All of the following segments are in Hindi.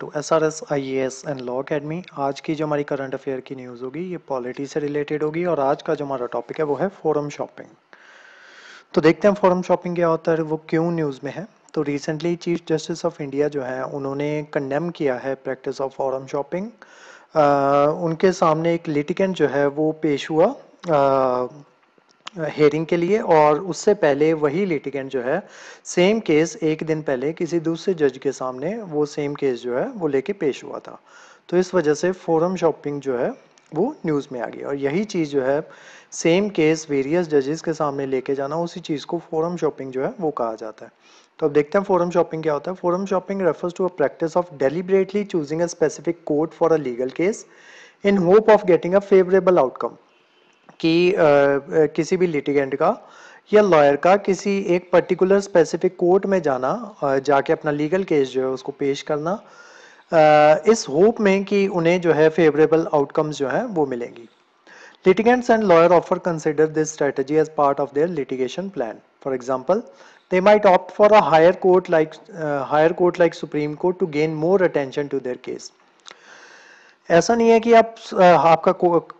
To S R S I A S and law academy आज की जो हमारी करंट अफेयर की न्यूज़ होगी ये पॉलिटी से रिलेटेड होगी और आज का जो हमारा टॉपिक है वो है फोरम शॉपिंग तो देखते हैं फोरम शॉपिंग क्या होता है वो क्यों न्यूज़ में है तो recently chief justice of India जो है उन्होंने कंडेम किया है प्रैक्टिस ऑफ फॉरम शॉपिंग उनके सामने एक लिटिकेंट जो है वो पेश हुआ हेयरिंग के लिए और उससे पहले वही लिटिगेंट जो है सेम केस एक दिन पहले किसी दूसरे जज के सामने वो सेम केस जो है वो लेके पेश हुआ था तो इस वजह से फोरम शॉपिंग जो है वो न्यूज़ में आ गई और यही चीज़ जो है सेम केस वेरियस जजेस के सामने लेके जाना उसी चीज़ को फोरम शॉपिंग जो है वो कहा जाता है तो अब देखते हैं फोरम शॉपिंग क्या होता है forum shopping refers to a practice of deliberately choosing a specific court for a legal case in hope of getting a favourable outcome कि किसी भी लिटिगेंट का या लॉयर का किसी एक पर्टिकुलर स्पेसिफिक कोर्ट में जाना जाके अपना लीगल केस जो है उसको पेश करना इस होप में कि उन्हें जो है फेवरेबल आउटकम्स जो हैं वो मिलेंगी लिटिगेंट्स एंड लॉयर ऑफर consider this strategy as part of their litigation plan for example they might opt for a higher court like higher court like supreme court to gain more attention to their case ऐसा नहीं है कि आप आपका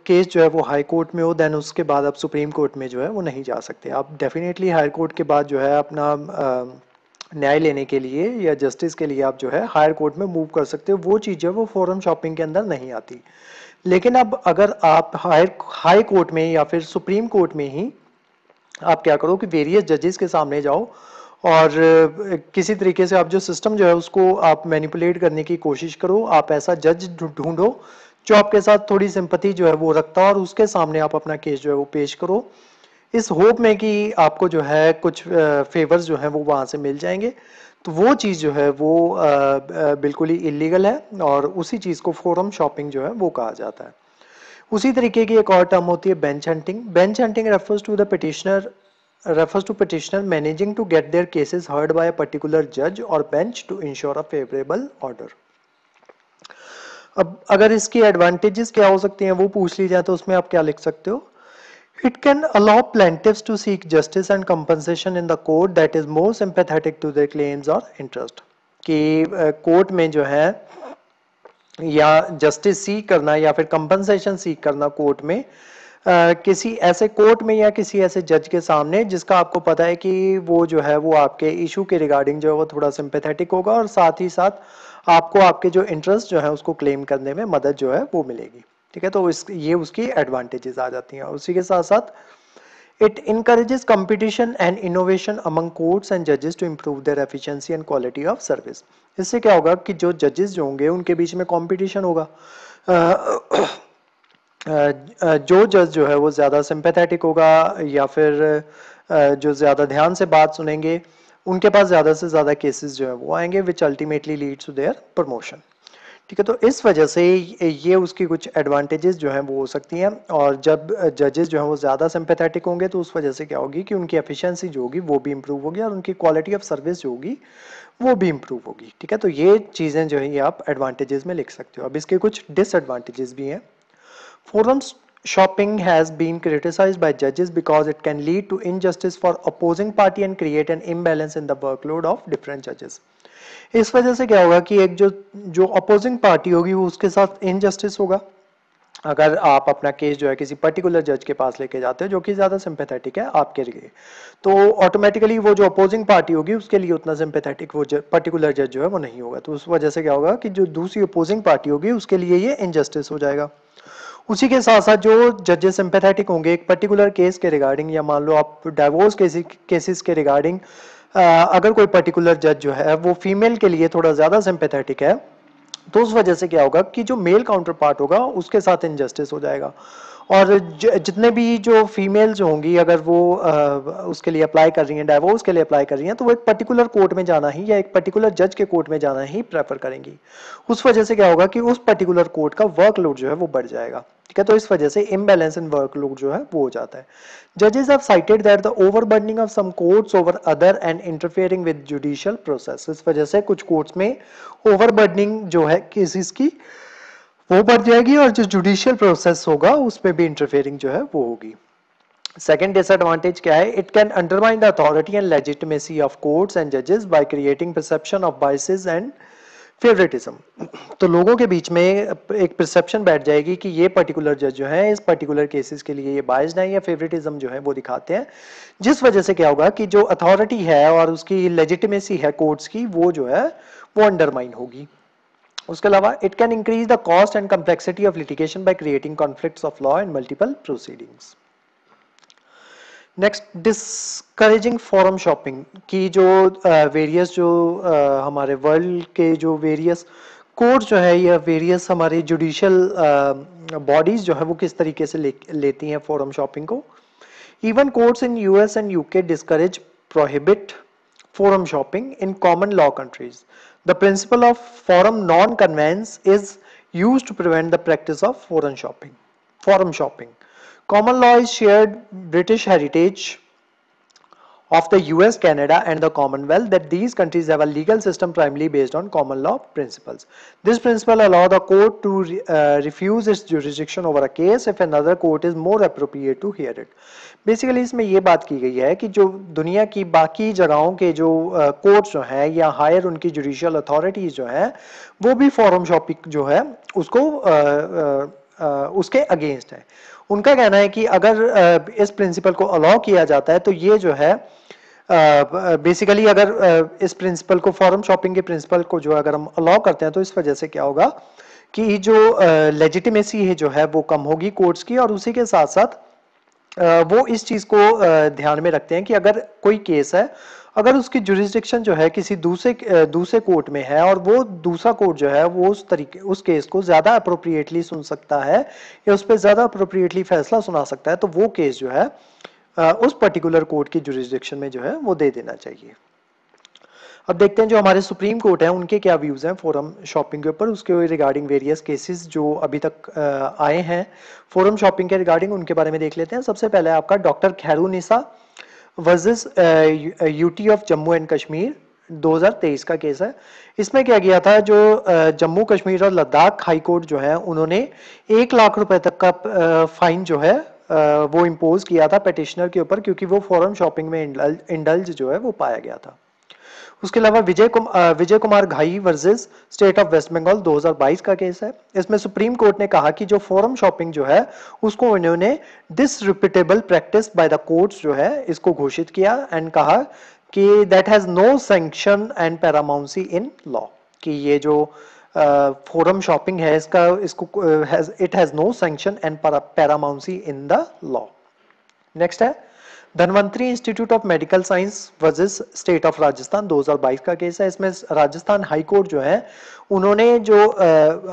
केस जो है वो हाई कोर्ट में हो देन उसके बाद आप सुप्रीम कोर्ट में जो है वो नहीं जा सकते आप डेफिनेटली हाई कोर्ट के बाद जो है अपना न्याय लेने के लिए या जस्टिस के लिए आप जो है हायर कोर्ट में मूव कर सकते हो वो चीज़ जो है वो फॉरम शॉपिंग के अंदर नहीं आती लेकिन अब अगर आप हायर हाई कोर्ट में या फिर सुप्रीम कोर्ट में ही आप क्या करो कि वेरियस जजेस के सामने जाओ और किसी तरीके से आप जो सिस्टम जो है उसको आप मैनिपुलेट करने की कोशिश करो आप ऐसा जज ढूंढो जो आपके साथ थोड़ी सिंपति जो है वो रखता और उसके सामने आप अपना केस जो है वो पेश करो इस होप में कि आपको जो है कुछ फेवर्स जो है वो वहाँ से मिल जाएंगे तो वो चीज़ जो है वो बिल्कुल ही इलीगल है और उसी चीज़ को फोरम शॉपिंग जो है वो कहा जाता है उसी तरीके की एक और टर्म होती है bench hunting bench hunting refers to the petitioner refers to petitioner managing to get their cases heard by a particular judge or bench to ensure a favorable order. अब अगर इसकी एडवांटेजेस क्या हो सकती हैं वो पूछ ली जाए तो उसमें आप क्या लिख सकते हो It can allow plaintiffs to seek justice and compensation in the court that is more sympathetic to their claims or interest. कि कोर्ट में जो है या जस्टिस सीख करना या फिर कंपनसेशन सीख करना कोर्ट में किसी ऐसे कोर्ट में या किसी ऐसे जज के सामने जिसका आपको पता है कि वो जो है वो आपके इशू के रिगार्डिंग जो है वो थोड़ा सिंपेथेटिक होगा और साथ ही साथ आपको आपके जो इंटरेस्ट जो है उसको क्लेम करने में मदद जो है वो मिलेगी ठीक है तो इस ये उसकी एडवांटेजेस आ जाती हैं उसी के साथ साथ it encourages competition and innovation among courts and जजेस to improve their efficiency and quality of service इससे क्या होगा कि जो जजेस जो होंगे उनके बीच में कंपटीशन होगा जो जज जो है वो ज़्यादा सिंपैथेटिक होगा या फिर जो ज़्यादा ध्यान से बात सुनेंगे उनके पास ज़्यादा से ज़्यादा केसेस जो है वो आएंगे which ultimately leads to their promotion ठीक है तो इस वजह से ये उसकी कुछ एडवांटेजेस जो हैं वो हो सकती हैं और जब जजेस जो हैं वो ज़्यादा सिंपैथेटिक होंगे तो उस वजह से क्या होगी कि उनकी एफिशिएंसी जो होगी वो भी इम्प्रूव होगी और उनकी क्वालिटी ऑफ सर्विस जो होगी वो भी इम्प्रूव होगी ठीक है तो ये चीज़ें जो है ये आप एडवांटेजेस में लिख सकते हो अब इसके कुछ डिसएडवांटेजेस भी हैं Forums shopping has been criticized by judges because it can lead to injustice for opposing party and create an imbalance in the workload of different judges. इस वजह से क्या होगा कि एक जो जो अपोजिंग पार्टी होगी वो उसके साथ इनजस्टिस होगा अगर आप अपना केस जो है किसी पर्टिकुलर जज के पास लेके जाते हो जो कि ज़्यादा सिंपथेटिक है आपके लिए तो ऑटोमेटिकली वो जो अपोजिंग पार्टी होगी उसके लिए उतना सिंपथेटिक वो पर्टिकुलर जज जो है वो नहीं होगा तो उस वजह से क्या होगा कि जो दूसरी अपोजिंग पार्टी होगी उसके लिए ये इनजस्टिस हो जाएगा उसी के साथ साथ जो जजेस सिंपेथेटिक होंगे एक पर्टिकुलर केस के रिगार्डिंग या मान लो आप डाइवोर्स केसेस के रिगार्डिंग अगर कोई पर्टिकुलर जज जो है वो फीमेल के लिए थोड़ा ज़्यादा सिंपैथेटिक है तो उस वजह से क्या होगा कि जो मेल काउंटर पार्ट होगा उसके साथ इनजस्टिस हो जाएगा और जितने भी जो फीमेल्स होंगी अगर वो उसके लिए अप्लाई कर रही हैं डाइवोर्स के लिए अप्लाई कर रही हैं तो वो एक पर्टिकुलर कोर्ट में जाना ही या एक पर्टिकुलर जज के कोर्ट में जाना ही प्रेफर करेंगी उस वजह से क्या होगा कि उस पर्टिकुलर कोर्ट का वर्कलोड जो है वो बढ़ जाएगा ठीक है तो इस वजह से इम्बेलेंस इन वर्कलोड जो है वो हो जाता है जजेस have cited that the overburdening of some courts over other and interfering with judicial process इस वजह से कुछ कोर्ट्स में ओवरबर्डनिंग जो है केसेस की वो बढ़ जाएगी और जो जुडिशियल प्रोसेस होगा उसमें भी इंटरफेयरिंग जो है वो होगी सेकेंड डिसएडवांटेज क्या है it can undermine the authority and legitimacy of courts and जजेस by creating perception of biases and favouritism तो लोगों के बीच में एक परसेप्शन बैठ जाएगी कि ये पर्टिकुलर जज जो है इस पर्टिकुलर केसेस के लिए ये बायस्ड है या फेवरेटिज्म जो है वो दिखाते हैं जिस वजह से क्या होगा कि जो अथॉरिटी है और उसकी लेजिटिमेसी है कोर्ट्स की वो जो है वो अंडरमाइन होगी उसके अलावा it can increase the cost and complexity of litigation by creating conflicts of law and multiple proceedings next discouraging forum shopping की जो वेरियस uh, जो uh, हमारे वर्ल्ड के जो वेरियस कोर्ट जो है या वेरियस हमारे जुडिशल बॉडीज जो है वो किस तरीके से ले, लेती हैं फॉरम शॉपिंग को even courts in US and UK discourage prohibit forum shopping in common law countries The principle of forum non-conveyance is used to prevent the practice of forum shopping. Forum shopping. Common law is shared British heritage of the US, Canada and the Commonwealth that these countries have a legal system primarily based on common law principles. This principle allows the court to re, uh, refuse its jurisdiction over a case if another court is more appropriate to hear it. Basically, इसमें ये बात की गई है कि जो दुनिया की बाकी जगहों के जो कोर्ट्स uh, जो हैं या हायर उनकी जुडिशियल अथॉरिटीज़ जो हैं वो भी फॉरम शॉपिंग जो है उसको uh, uh, उसके अगेंस्ट है उनका कहना है कि अगर इस प्रिंसिपल को अलाउ किया जाता है तो ये जो है बेसिकली अगर इस प्रिंसिपल को फॉरम शॉपिंग के प्रिंसिपल को जो अगर हम अलाउ करते हैं तो इस वजह से क्या होगा कि जो लेजिटिमेसी है जो है वो कम होगी कोर्ट्स की और उसी के साथ साथ वो इस चीज़ को ध्यान में रखते हैं कि अगर कोई केस है अगर उसकी जुरिस्डिक्शन जो है किसी दूसरे दूसरे कोर्ट में है और वो दूसरा कोर्ट जो है वो उस तरीके उस केस को ज़्यादा अप्रोप्रिएटली सुन सकता है या उस पर ज़्यादा अप्रोप्रिएटली फैसला सुना सकता है तो वो केस जो है उस पर्टिकुलर कोर्ट की जुरिस्डिक्शन में जो है वो दे देना चाहिए अब देखते हैं जो हमारे सुप्रीम कोर्ट है उनके क्या व्यूज हैं फोरम शॉपिंग के ऊपर उसके रिगार्डिंग वेरियस केसेस जो अभी तक आए हैं फोरम शॉपिंग के रिगार्डिंग उनके बारे में देख लेते हैं सबसे पहले आपका doctor Khairunnisa versus UT of Jammu and Kashmir 2023 का केस है इसमें क्या किया था जो जम्मू कश्मीर और लद्दाख हाई कोर्ट जो है उन्होंने एक लाख रुपए तक का फाइन जो है वो इम्पोज किया था पेटिशनर के ऊपर क्योंकि वो फॉरम शॉपिंग में इंडल्ज जो है वो पाया गया था उसके अलावा विजय Kumar Vijay Kumar Ghai versus state of West Bengal 2022 का केस है इसमें सुप्रीम कोर्ट ने कहा कि जो फोरम शॉपिंग जो है उसको उन्होंने disreputable practice by the courts जो है इसको घोषित किया एंड कहा कि that has no sanction and paramountcy in law कि ये जो फोरम uh, शॉपिंग है इसका इसको it has no sanction and paramountcy in the law next है Dhanvantari institute of medical science versus state of Rajasthan 2022 का केस है इसमें राजस्थान हाई कोर्ट जो है उन्होंने जो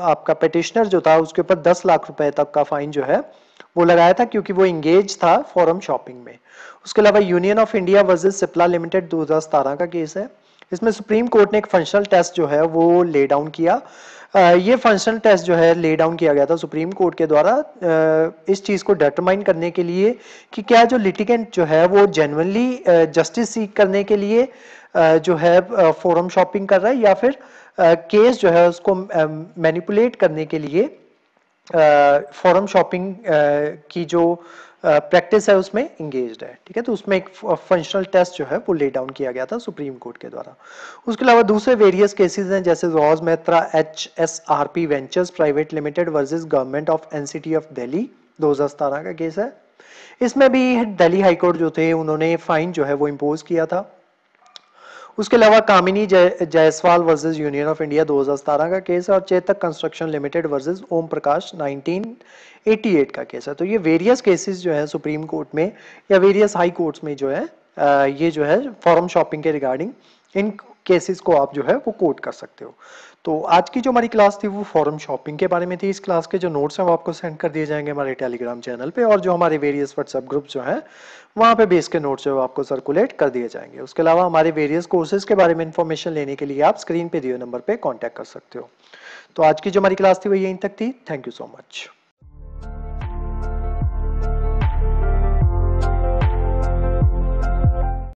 आपका पिटिशनर जो था उसके ऊपर 10 लाख रुपए तक का फाइन जो है वो लगाया था क्योंकि वो इंगेज था फॉरम शॉपिंग में उसके अलावा union of India versus Cipla limited दो का केस है इसमें सुप्रीम कोर्ट ने एक फंक्शनल टेस्ट जो है वो ले डाउन किया ये फंक्शनल टेस्ट जो है ले डाउन किया गया था सुप्रीम कोर्ट के द्वारा इस चीज़ को डिटरमाइन करने के लिए कि क्या जो लिटिकेंट जो है वो जेनवनली जस्टिस सीख करने के लिए जो है फोरम शॉपिंग कर रहा है या फिर केस जो है उसको मैनिपुलेट करने के लिए फॉरम शॉपिंग की जो प्रैक्टिस है उसमें इंगेज है ठीक है तो उसमें एक फंक्शनल टेस्ट जो है वो ले डाउन किया गया था सुप्रीम कोर्ट के द्वारा उसके अलावा दूसरे वेरियस केसेस हैं जैसे रॉज मेहत्रा H S R P ventures private limited versus government of N C T of Delhi सतारह का केस है इसमें भी दिल्ली हाईकोर्ट जो थे उन्होंने फाइन जो है वो इम्पोज किया था उसके अलावा Kamini Jaiswal versus union of India 2017 का केस है और Chetak construction limited versus Om Prakash 1988 का केस है तो ये वेरियस केसेस जो है सुप्रीम कोर्ट में या वेरियस हाई कोर्ट्स में जो है ये जो है फॉरम शॉपिंग के रिगार्डिंग इन केसेस को आप जो है वो कोर्ट कर सकते हो तो आज की जो हमारी क्लास थी वो फॉरम शॉपिंग के बारे में थी इस क्लास के जो नोट्स हैं वो आपको सेंड कर दिए जाएंगे हमारे टेलीग्राम चैनल पे और जो हमारे वेरियस व्हाट्सअप ग्रुप जो हैं वहाँ पे भी इसके नोट्स जो आपको सर्कुलेट कर दिए जाएंगे उसके अलावा हमारे वेरियस कोर्सेज के बारे में इन्फॉर्मेशन लेने के लिए आप स्क्रीन पर दिए नंबर पर कॉन्टैक्ट कर सकते हो तो आज की जो हमारी क्लास थी वो यहीं तक थी थैंक यू सो मच